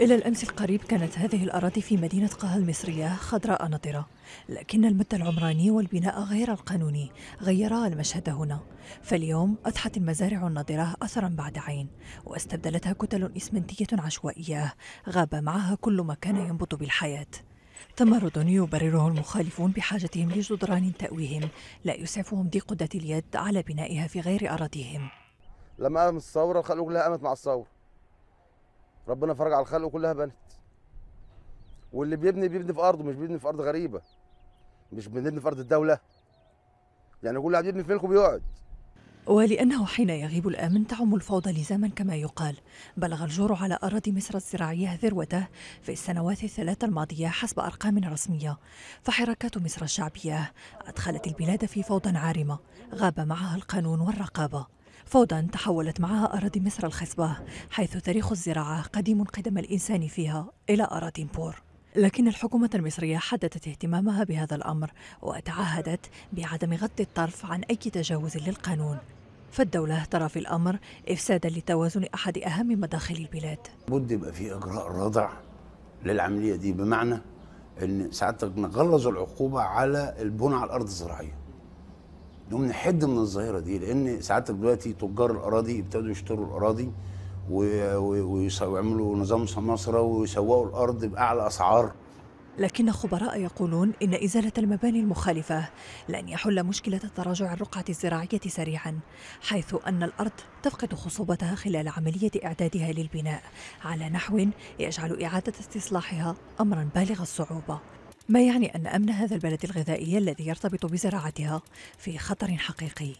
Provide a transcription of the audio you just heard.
إلى الأمس القريب كانت هذه الأراضي في مدينة قها المصرية خضراء نضرة لكن المد العمراني والبناء غير القانوني غيرا المشهد هنا فاليوم أضحت المزارع النضرة أثرا بعد عين واستبدلتها كتل إسمنتية عشوائية غاب معها كل ما كان ينبض بالحياة تمرد يبرره المخالفون بحاجتهم لجدران تأويهم لا يسعفهم ذي قدة اليد على بنائها في غير أراضيهم لما قامت الثورة الخلق لها قامت مع الثورة ربنا فرج على الخلق كلها بنت واللي بيبني بيبني في ارضه مش بيبني في ارض غريبه مش بنبني في ارض الدوله يعني كل واحد يبني في ملكه بيقعد ولأنه حين يغيب الآمن تعم الفوضى لزاما كما يقال بلغ الجور على أراضي مصر الزراعية ذروته في السنوات الثلاث الماضية حسب أرقام رسمية فحركات مصر الشعبية أدخلت البلاد في فوضى عارمة غاب معها القانون والرقابة فوضى تحولت معها أراضي مصر الخصبة حيث تاريخ الزراعة قديم قدم الإنسان فيها إلى أراضي بور لكن الحكومة المصرية حددت اهتمامها بهذا الأمر وتعهدت بعدم غض الطرف عن أي تجاوز للقانون فالدولة ترى في الأمر إفسادا لتوازن أحد أهم مداخل البلاد بد يبقى في إجراء رادع للعملية دي بمعنى أن ساعتها نغلظ العقوبة على البنى على الأرض الزراعية انهم نحد من الظاهره دي لان ساعات دلوقتي تجار الاراضي ابتدوا يشتروا الاراضي ويعملوا نظام سماسره ويسوقوا الارض باعلى اسعار لكن خبراء يقولون إن إزالة المباني المخالفة لن يحل مشكلة تراجع الرقعة الزراعية سريعا حيث أن الأرض تفقد خصوبتها خلال عملية إعدادها للبناء على نحو يجعل إعادة استصلاحها أمرا بالغ الصعوبة ما يعني أن أمن هذا البلد الغذائي الذي يرتبط بزراعتها في خطر حقيقي